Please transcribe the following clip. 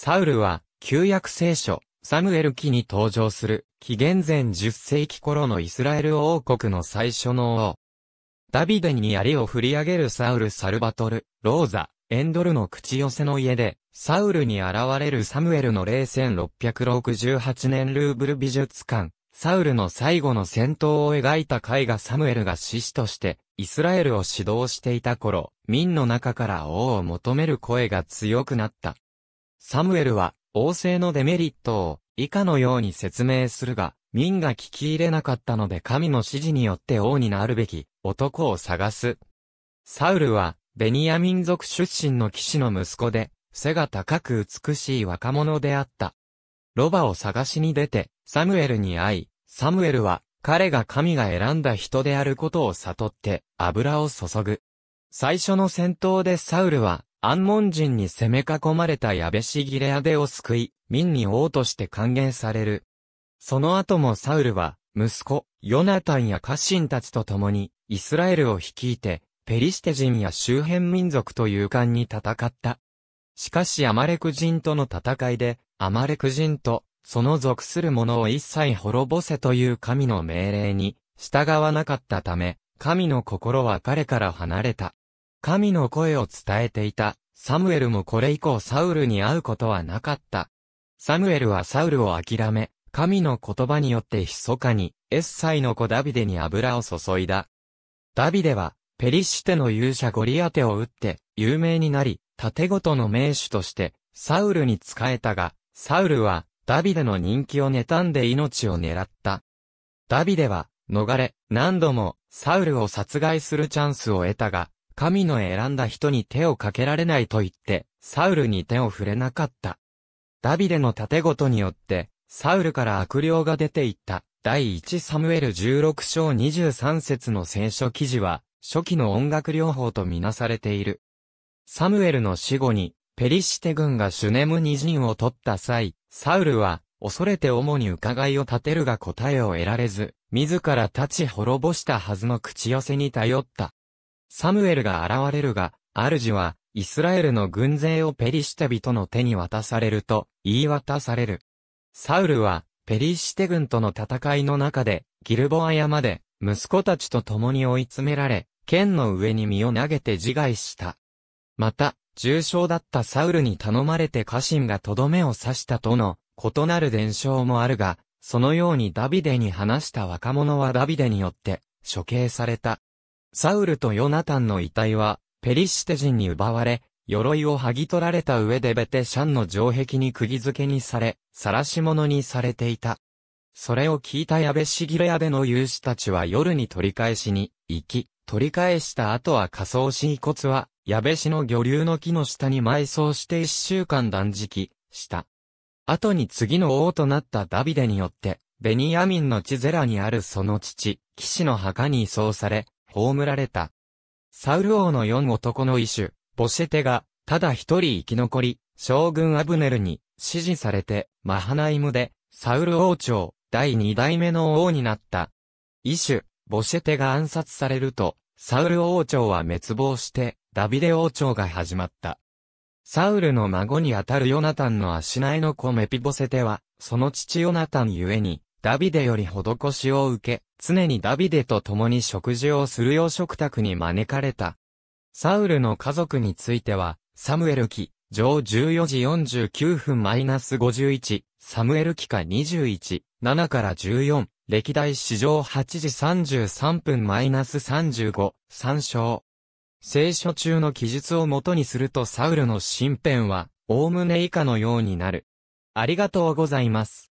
サウルは、旧約聖書、サムエル記に登場する、紀元前10世紀頃のイスラエル王国の最初の王。ダビデに槍を振り上げるサウル・サルバトル、ローザ、エンドルの口寄せの家で、サウルに現れるサムエルの霊1668年ルーブル美術館、サウルの最後の戦闘を描いた絵画サムエルが獅子として、イスラエルを指導していた頃、民の中から王を求める声が強くなった。サムエルは、王政のデメリットを、以下のように説明するが、民が聞き入れなかったので神の指示によって王になるべき、男を探す。サウルは、ベニヤ民族出身の騎士の息子で、背が高く美しい若者であった。ロバを探しに出て、サムエルに会い、サムエルは、彼が神が選んだ人であることを悟って、油を注ぐ。最初の戦闘でサウルは、安門人に攻め囲まれたヤベシギレアデを救い、民に王として還元される。その後もサウルは、息子、ヨナタンや家臣たちと共に、イスラエルを率いて、ペリシテ人や周辺民族と勇敢に戦った。しかしアマレク人との戦いで、アマレク人と、その属する者を一切滅ぼせという神の命令に、従わなかったため、神の心は彼から離れた。神の声を伝えていた。サムエルもこれ以降サウルに会うことはなかった。サムエルはサウルを諦め、神の言葉によって密かに、エッサイの子ダビデに油を注いだ。ダビデは、ペリシテの勇者ゴリアテを撃って、有名になり、盾ごとの名手として、サウルに仕えたが、サウルは、ダビデの人気を妬んで命を狙った。ダビデは、逃れ、何度も、サウルを殺害するチャンスを得たが、神の選んだ人に手をかけられないと言って、サウルに手を触れなかった。ダビデの盾ごとによって、サウルから悪霊が出ていった、第1サムエル16章23節の聖書記事は、初期の音楽療法とみなされている。サムエルの死後に、ペリシテ軍がシュネムニ人を取った際、サウルは、恐れて主に伺いを立てるが答えを得られず、自ら立ち滅ぼしたはずの口寄せに頼った。サムエルが現れるが、主は、イスラエルの軍勢をペリシテ人の手に渡されると、言い渡される。サウルは、ペリシテ軍との戦いの中で、ギルボア山で、息子たちと共に追い詰められ、剣の上に身を投げて自害した。また、重傷だったサウルに頼まれて家臣がとどめを刺したとの、異なる伝承もあるが、そのようにダビデに話した若者はダビデによって、処刑された。サウルとヨナタンの遺体は、ペリシテ人に奪われ、鎧を剥ぎ取られた上でベテシャンの城壁に釘付けにされ、晒し者にされていた。それを聞いた矢部シギレヤベの勇士たちは夜に取り返しに、行き、取り返した後は仮装し遺骨は、矢部市の魚流の木の下に埋葬して一週間断食、した。後に次の王となったダビデによって、ベニヤミンの地ゼラにあるその父、騎士の墓に移送され、葬られた。サウル王の四男の一種、ボシェテが、ただ一人生き残り、将軍アブネルに支持されて、マハナイムで、サウル王朝、第二代目の王になった。一種、ボシェテが暗殺されると、サウル王朝は滅亡して、ダビデ王朝が始まった。サウルの孫にあたるヨナタンの足苗の子メピボセテは、その父ヨナタンゆえに、ダビデより施しを受け、常にダビデと共に食事をする洋食卓に招かれた。サウルの家族については、サムエル記、上14時49分 -51、サムエル記下21、7から14、歴代史上8時33分 -35、参照。聖書中の記述を元にするとサウルの身辺は、おおむね以下のようになる。ありがとうございます。